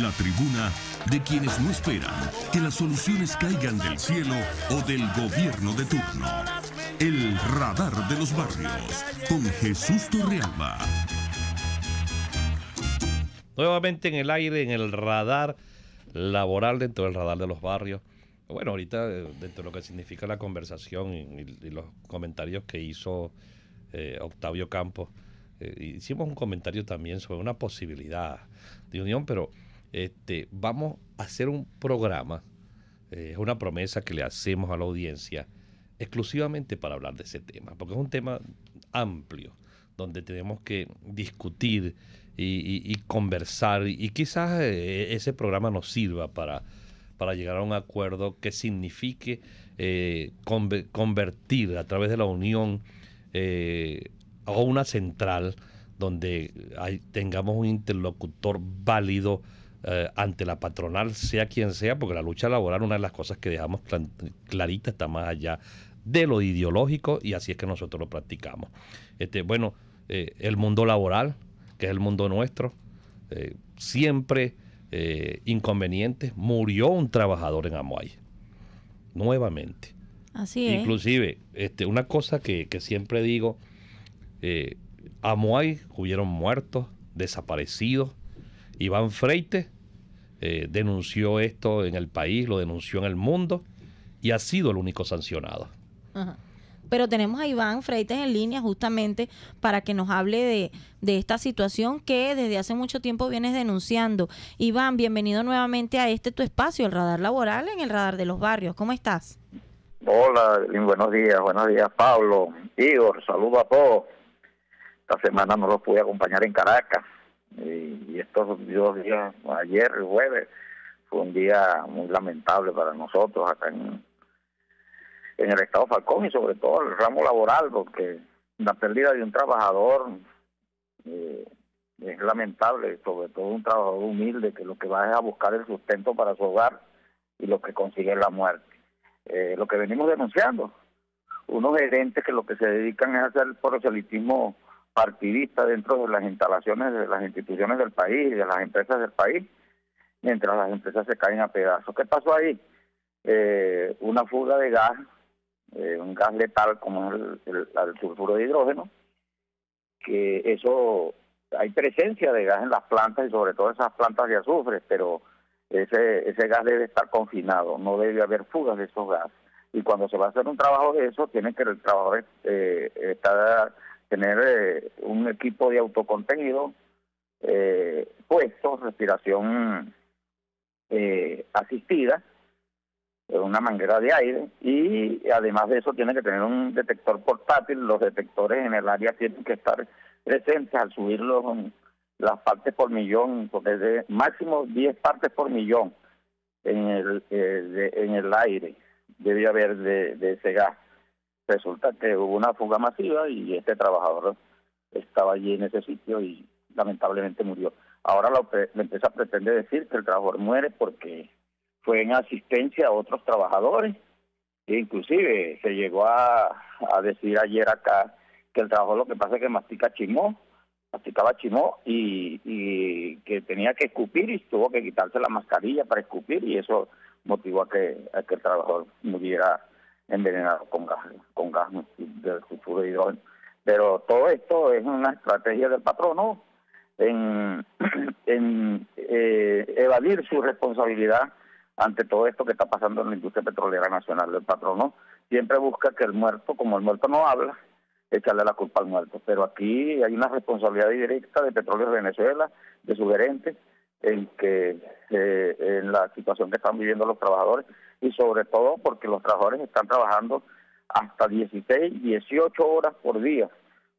La tribuna de quienes no esperan que las soluciones caigan del cielo o del gobierno de turno. El radar de los barrios con Jesús Torrealba. Nuevamente en el aire, en el radar laboral dentro del radar de los barrios. Bueno, ahorita eh, dentro de lo que significa la conversación y, los comentarios que hizo eh, Octavio Campos, eh, hicimos un comentario también sobre una posibilidad de unión, pero este, vamos a hacer un programa, eh, es una promesa que le hacemos a la audiencia, exclusivamente para hablar de ese tema, porque es un tema amplio, donde tenemos que discutir y, conversar, y quizás eh, ese programa nos sirva para, llegar a un acuerdo que signifique eh, convertir a través de la unión a una central donde tengamos un interlocutor válido eh, ante la patronal, sea quien sea, porque la lucha laboral, una de las cosas que dejamos clarita está más allá de lo ideológico y así es que nosotros lo practicamos. Este, bueno, eh, el mundo laboral, que es el mundo nuestro, eh, siempre inconveniente murió un trabajador en Amuay nuevamente. Así Inclusive, este, una cosa que, siempre digo, Amuay hubieron muertos, desaparecidos, Iván Freite eh, denunció esto en el país, lo denunció en el mundo y ha sido el único sancionado. Pero tenemos a Iván Freites en línea justamente para que nos hable de, esta situación que desde hace mucho tiempo vienes denunciando. Iván, bienvenido nuevamente a este tu espacio, el radar laboral en el radar de los barrios. ¿Cómo estás? Hola, buenos días, buenos días Pablo, Igor, saludos a todos. Esta semana no los pude acompañar en Caracas. Y y estos dos días, ayer, y jueves, fue un día muy lamentable para nosotros acá en, el Estado Falcón y sobre todo el ramo laboral, porque la pérdida de un trabajador eh, es lamentable, sobre todo un trabajador humilde que lo que va es a buscar el sustento para su hogar y lo que consigue es la muerte. Eh, lo que venimos denunciando, unos gerentes que lo que se dedican es a hacer proselitismo partidista dentro de las instalaciones de las instituciones del país y de las empresas del país, mientras las empresas se caen a pedazos. ¿Qué pasó ahí? Eh, una fuga de gas, eh, un gas letal como el, el, sulfuro de hidrógeno, que eso hay presencia de gas en las plantas y sobre todo esas plantas de azufre, pero ese, ese gas debe estar confinado, no debe haber fugas de esos gases. Y cuando se va a hacer un trabajo de eso, tiene que el trabajador eh, estar tener eh, un equipo de autocontenido eh, puesto, respiración eh, asistida, una manguera de aire y además de eso tiene que tener un detector portátil, los detectores en el área tienen que estar presentes al los las partes por millón, porque de máximo 10 partes por millón en el, eh, en el aire debe haber de, de ese gas resulta que hubo una fuga masiva y este trabajador estaba allí en ese sitio y lamentablemente murió. Ahora la, la empresa pretende decir que el trabajador muere porque fue en asistencia a otros trabajadores. E inclusive se llegó a, decir ayer acá que el trabajador lo que pasa es que mastica chimó, masticaba chimó y, que tenía que escupir y tuvo que quitarse la mascarilla para escupir y eso motivó a que el trabajador muriera envenenado con gas, con gas del futuro de hidrógeno. Pero todo esto es una estrategia del patrono en, eh, evadir su responsabilidad ante todo esto que está pasando en la industria petrolera nacional. El patrono siempre busca que el muerto, como el muerto no habla, echarle la culpa al muerto. Pero aquí hay una responsabilidad directa de Petróleo de Venezuela, de su gerente, en que eh, en la situación que están viviendo los trabajadores y sobre todo porque los trabajadores están trabajando hasta 16, 18 horas por día,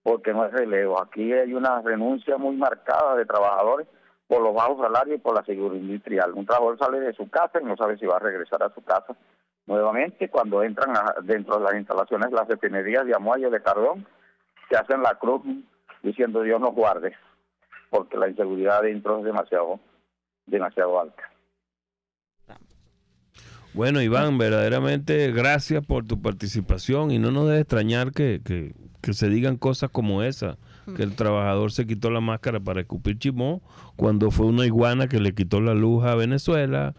porque no es relevo. Aquí hay una renuncia muy marcada de trabajadores por los bajos salarios y por la seguridad industrial. Un trabajador sale de su casa y no sabe si va a regresar a su casa nuevamente cuando entran dentro de las instalaciones las refinerías de Amoyo de Cardón, se hacen la cruz diciendo Dios nos guarde, porque la inseguridad dentro es demasiado, demasiado alta. Bueno, Iván, verdaderamente gracias por tu participación y no nos debe extrañar que, que se digan cosas como esa, que el mm. trabajador se quitó la máscara para escupir chimó cuando fue una iguana que le quitó la luz a Venezuela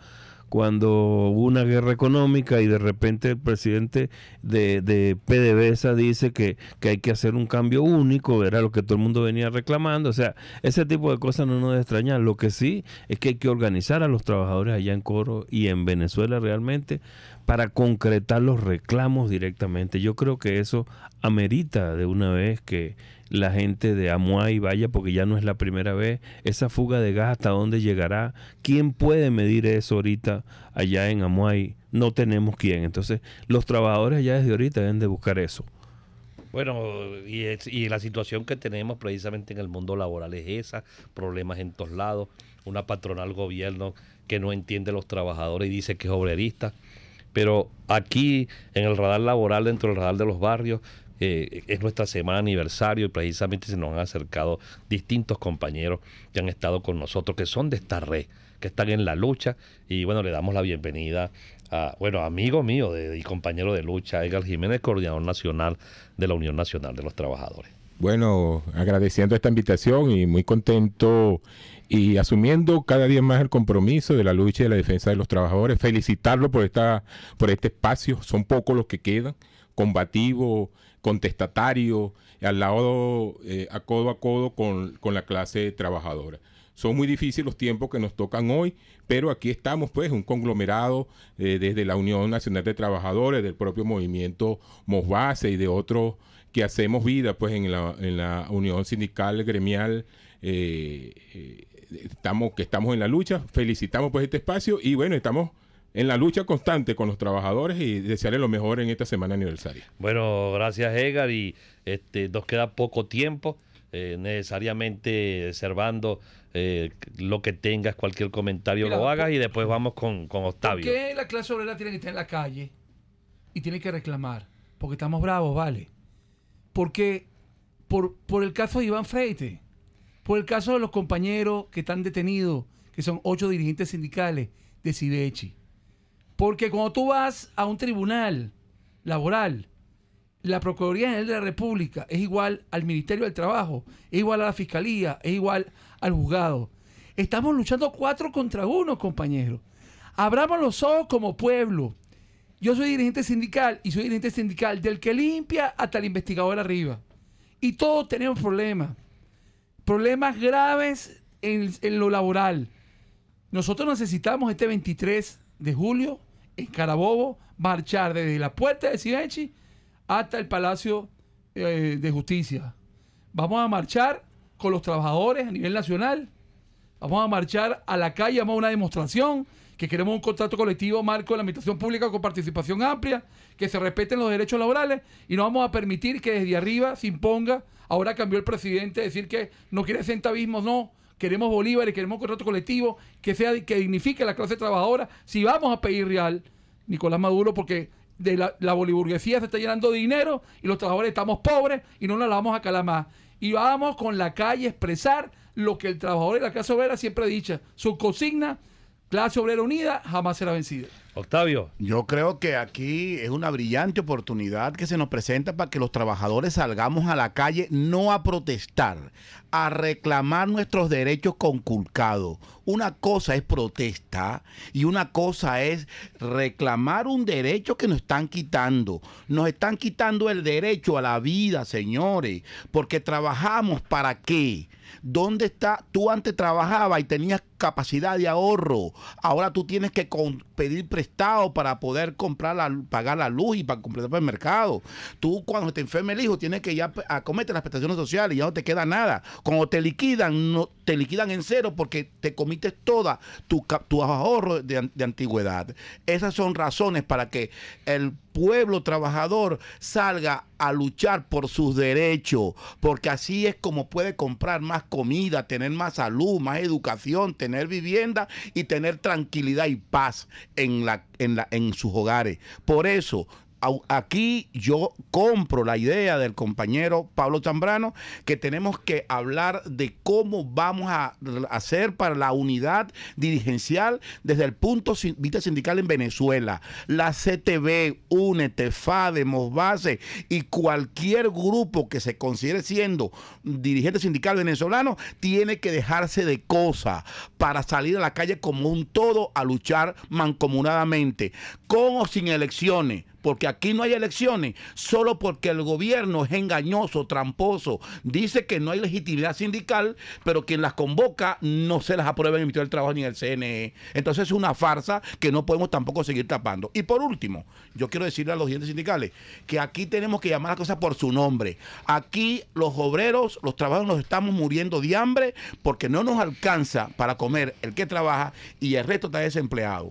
cuando hubo una guerra económica y de repente el presidente de, de PDVSA dice que, que hay que hacer un cambio único, era lo que todo el mundo venía reclamando, o sea, ese tipo de cosas no nos debe extrañar, lo que sí es que hay que organizar a los trabajadores allá en Coro y en Venezuela realmente para concretar los reclamos directamente. Yo creo que eso amerita de una vez que la gente de Amuay vaya, porque ya no es la primera vez, esa fuga de gas hasta dónde llegará, ¿quién puede medir eso ahorita allá en Amuay? No tenemos quién. Entonces, los trabajadores allá desde ahorita deben de buscar eso. Bueno, y, y la situación que tenemos precisamente en el mundo laboral es esa, problemas en todos lados, una patronal gobierno que no entiende a los trabajadores y dice que es obrerista, pero aquí, en el radar laboral, dentro del radar de los barrios, eh, es nuestra semana aniversario y precisamente se nos han acercado distintos compañeros que han estado con nosotros, que son de esta red, que están en la lucha. Y bueno, le damos la bienvenida a, bueno, amigo mío y compañero de lucha, Edgar Jiménez, coordinador nacional de la Unión Nacional de los Trabajadores. Bueno, agradeciendo esta invitación y muy contento y asumiendo cada día más el compromiso de la lucha y de la defensa de los trabajadores. Felicitarlo por, esta, por este espacio, son pocos los que quedan, combativos, contestatarios, al lado, eh, a codo a codo con, la clase trabajadora son muy difíciles los tiempos que nos tocan hoy, pero aquí estamos, pues, un conglomerado eh, desde la Unión Nacional de Trabajadores, del propio movimiento Mosbase y de otros que hacemos vida, pues, en la, en la Unión Sindical Gremial eh, eh estamos, que estamos en la lucha, felicitamos por pues, este espacio y bueno, estamos en la lucha constante con los trabajadores y desearles lo mejor en esta semana aniversaria. Bueno, gracias Edgar y este, nos queda poco tiempo, eh, necesariamente observando eh, lo que tengas, cualquier comentario lo hagas y después vamos con, Octavio. ¿Por qué la clase obrera tiene que estar en la calle y tiene que reclamar? Porque estamos bravos, ¿vale? Porque por, por el caso de Iván Freite, por el caso de los compañeros que están detenidos, que son ocho dirigentes sindicales de SIDECHI. Porque cuando tú vas a un tribunal laboral, la Procuraduría General de la República es igual al Ministerio del Trabajo, es igual a la Fiscalía, es igual al juzgado. Estamos luchando cuatro contra uno, compañeros. Abramos los ojos como pueblo. Yo soy dirigente sindical y soy dirigente sindical del que limpia hasta el investigador arriba. Y todos tenemos problemas problemas graves en, lo laboral. Nosotros necesitamos este 23 de julio en Carabobo marchar desde la puerta de sivechi hasta el Palacio eh, de Justicia. Vamos a marchar con los trabajadores a nivel nacional. Vamos a marchar a la calle, vamos a una demostración que queremos un contrato colectivo marco de la administración pública con participación amplia, que se respeten los derechos laborales y no vamos a permitir que desde arriba se imponga, ahora cambió el presidente, decir que no quiere centavismos, no, queremos Bolívar y queremos un contrato colectivo que, sea, que dignifique a la clase trabajadora, si vamos a pedir real, Nicolás Maduro, porque de la, boliburguesía se está llenando de dinero y los trabajadores estamos pobres y no nos la vamos a calar más. Y vamos con la calle a expresar lo que el trabajador y la clase obrera siempre ha dicho, su consigna Clase Obrera Unida jamás será vencida. Octavio. Yo creo que aquí es una brillante oportunidad que se nos presenta para que los trabajadores salgamos a la calle no a protestar, a reclamar nuestros derechos conculcados. Una cosa es protesta y una cosa es reclamar un derecho que nos están quitando. Nos están quitando el derecho a la vida, señores, porque trabajamos para qué. ¿Dónde está? Tú antes trabajabas y tenías capacidad de ahorro. Ahora tú tienes que pedir presión ...estado para poder comprar la, pagar la luz y para comprar el mercado. Tú cuando te enferma el hijo tienes que ya acometer las prestaciones sociales y ya no te queda nada. Cuando te liquidan, no, te liquidan en cero porque te comites toda tus tu ahorros de, de, antigüedad. Esas son razones para que el pueblo trabajador salga a luchar por sus derechos, porque así es como puede comprar más comida, tener más salud, más educación, tener vivienda y tener tranquilidad y paz en, la, en, la, en sus hogares. Por eso aquí yo compro la idea del compañero Pablo Zambrano que tenemos que hablar de cómo vamos a hacer para la unidad dirigencial desde el punto de vista sindical en Venezuela. La CTV, Únete, FADEMOS, BASE... y cualquier grupo que se considere siendo dirigente sindical venezolano tiene que dejarse de cosas para salir a la calle como un todo a luchar mancomunadamente, con o sin elecciones porque aquí no hay elecciones, solo porque el gobierno es engañoso, tramposo, dice que no hay legitimidad sindical, pero quien las convoca no se las aprueba en el Ministerio del Trabajo ni en el CNE. Entonces es una farsa que no podemos tampoco seguir tapando. Y por último, yo quiero decirle a los dientes sindicales que aquí tenemos que llamar las cosas por su nombre. Aquí los obreros, los trabajadores nos estamos muriendo de hambre porque no nos alcanza para comer el que trabaja y el resto está desempleado.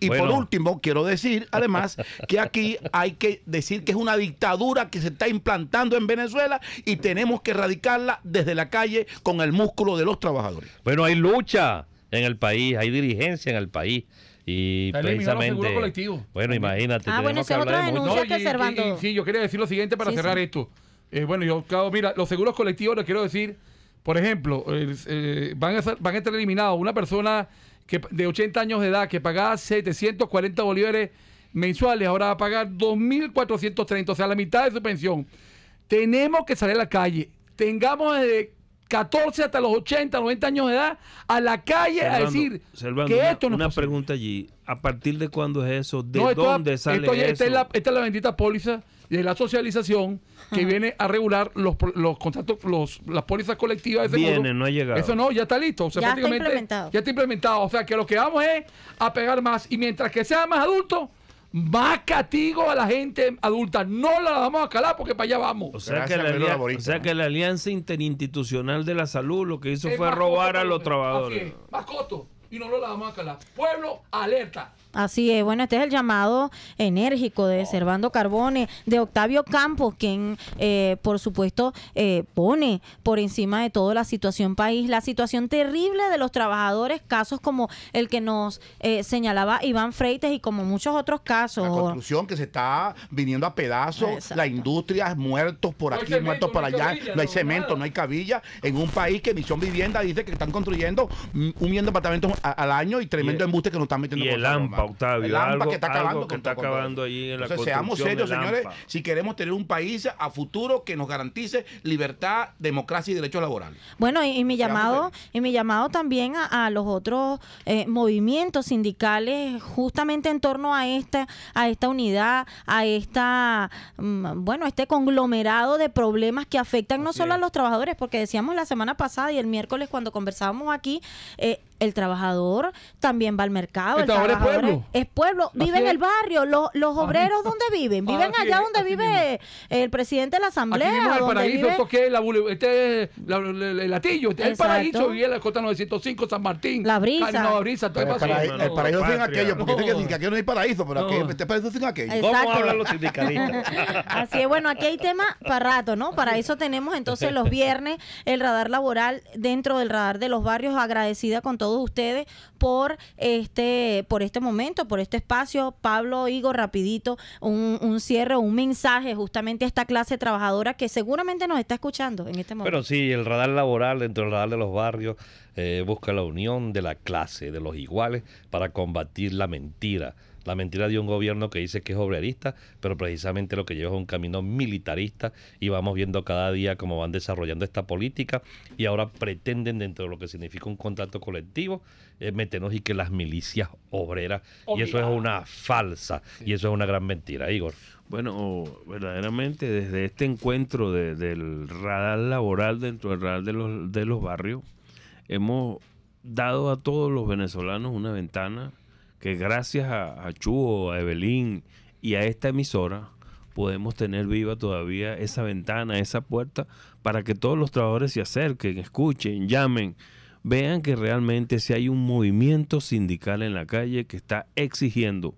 Y por último, quiero decir, además, que aquí hay que decir que es una dictadura que se está implantando en Venezuela y tenemos que erradicarla desde la calle con el músculo de los trabajadores. Bueno, hay lucha en el país, hay dirigencia en el país y precisamente colectivo. bueno imagínate ah bueno esa otra denuncia que Servando sí yo quería decir lo siguiente para cerrar esto eh, bueno yo claro, mira los seguros colectivos les quiero decir por ejemplo eh, van van a estar eliminados una persona de 80 años de edad que pagaba 740 bolívares mensuales, ahora va a pagar 2.430, o sea, la mitad de su pensión. Tenemos que salir a la calle. Tengamos eh, 14 hasta los 80, 90 años de edad, a la calle a decir que esto no una, pregunta allí, ¿a partir de cuándo es eso? ¿De dónde sale esto, Esta es, la, la bendita póliza de la socialización que viene a regular los, los contratos, los, las pólizas colectivas Eso no, ya está listo. Ya está implementado. O sea, que lo que vamos es a pegar más. Y mientras que sea más adulto, más castigo a la gente adulta. No la vamos a calar porque para allá vamos. O sea, que la, alianza, Interinstitucional de la Salud lo que hizo fue robar a los trabajadores. Más y no la vamos a calar. Pueblo, alerta. Así es, bueno, este es el llamado enérgico de Servando Carbone, de Octavio Campos, quien eh, por supuesto eh, pone por encima de todo la situación país, la situación terrible de los trabajadores, casos como el que nos eh, señalaba Iván Freites y como muchos otros casos. La construcción que se está viniendo a pedazos, la industria, muertos por aquí, muertos por allá, no hay cemento, no hay cabilla, en un país que Misión Vivienda dice que están construyendo un millón de apartamentos al año y tremendo embuste que nos están metiendo. por el Octavio. El que está acabando, en Entonces, seamos serios, señores, si queremos tener un país a futuro que nos garantice libertad, democracia y derechos laborales. Bueno, y, mi llamado y mi llamado también a, los otros eh, movimientos sindicales justamente en torno a esta a esta unidad, a esta mm, bueno, este conglomerado de problemas que afectan no solo a los trabajadores, porque decíamos la semana pasada y el miércoles cuando conversábamos aquí, eh, el trabajador también va al mercado. El, trabajador, es pueblo. Es pueblo, vive en el barrio. Los, los obreros, ¿dónde viven? Viven allá donde vive el presidente de la asamblea. Aquí mismo el paraíso, esto que es la, este es la, el latillo, este es el paraíso en la cota 905, San Martín. La brisa. la no, brisa todo el, paraíso, el, paraíso sin aquello, porque dicen que aquí no hay paraíso, pero aquí este paraíso sin aquello. Exacto. hablar hablan los sindicalistas? Así es, bueno, aquí hay tema para rato, ¿no? Para eso tenemos entonces los viernes el radar laboral dentro del radar de los barrios, agradecida con todo todos ustedes por este, por este momento, por este espacio. Pablo, Higo, rapidito, un, un cierre, un mensaje justamente a esta clase trabajadora que seguramente nos está escuchando en este momento. Pero sí, el radar laboral dentro del radar de los barrios eh, busca la unión de la clase, de los iguales, para combatir la mentira la mentira de un gobierno que dice que es obrerista, pero precisamente lo que lleva es un camino militarista y vamos viendo cada día cómo van desarrollando esta política y ahora pretenden dentro de lo que significa un contrato colectivo eh, meternos y que las milicias obreras y eso es una falsa y eso es una gran mentira, ¿eh, Igor. Bueno, verdaderamente desde este encuentro del radar laboral dentro del radar de los, de los barrios, hemos dado a todos los venezolanos una ventana que gracias a, Chuo, a Evelyn y a esta emisora podemos tener viva todavía esa ventana, esa puerta, para que todos los trabajadores se acerquen, escuchen, llamen, vean que realmente si hay un movimiento sindical en la calle que está exigiendo,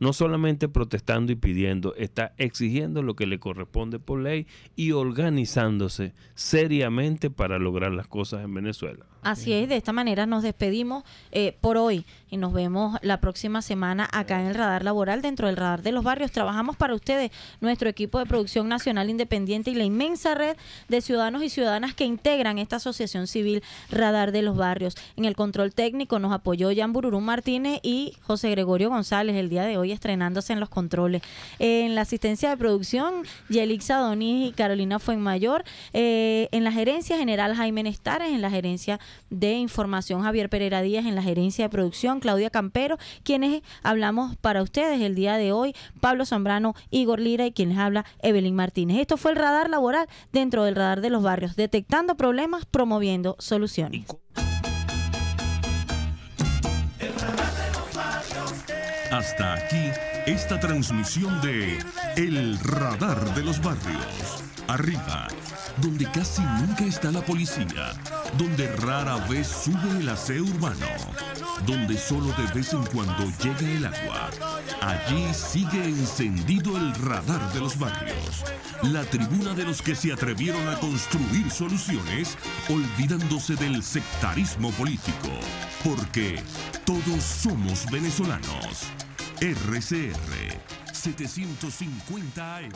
no solamente protestando y pidiendo, está exigiendo lo que le corresponde por ley y organizándose seriamente para lograr las cosas en Venezuela. Así es, de esta manera nos despedimos eh, por hoy y nos vemos la próxima semana acá en el Radar Laboral, dentro del Radar de los Barrios. Trabajamos para ustedes, nuestro equipo de producción nacional independiente y la inmensa red de ciudadanos y ciudadanas que integran esta asociación civil Radar de los Barrios. En el control técnico nos apoyó Jan Bururú Martínez y José Gregorio González, el día de hoy estrenándose en los controles. en la asistencia de producción, Yelixa Adonis y Carolina Fuenmayor. Eh, en la gerencia general, Jaime Nestares. En la gerencia de Información Javier Pereira Díaz en la gerencia de producción, Claudia Campero, quienes hablamos para ustedes el día de hoy, Pablo Zambrano, Igor Lira y quienes habla Evelyn Martínez. Esto fue el radar laboral dentro del radar de los barrios, detectando problemas, promoviendo soluciones. Hasta aquí esta transmisión de El Radar de los Barrios arriba, donde casi nunca está la policía, donde rara vez sube el aseo urbano, donde solo de vez en cuando llega el agua. Allí sigue encendido el radar de los barrios, la tribuna de los que se atrevieron a construir soluciones olvidándose del sectarismo político, porque todos somos venezolanos. RCR 750 AM.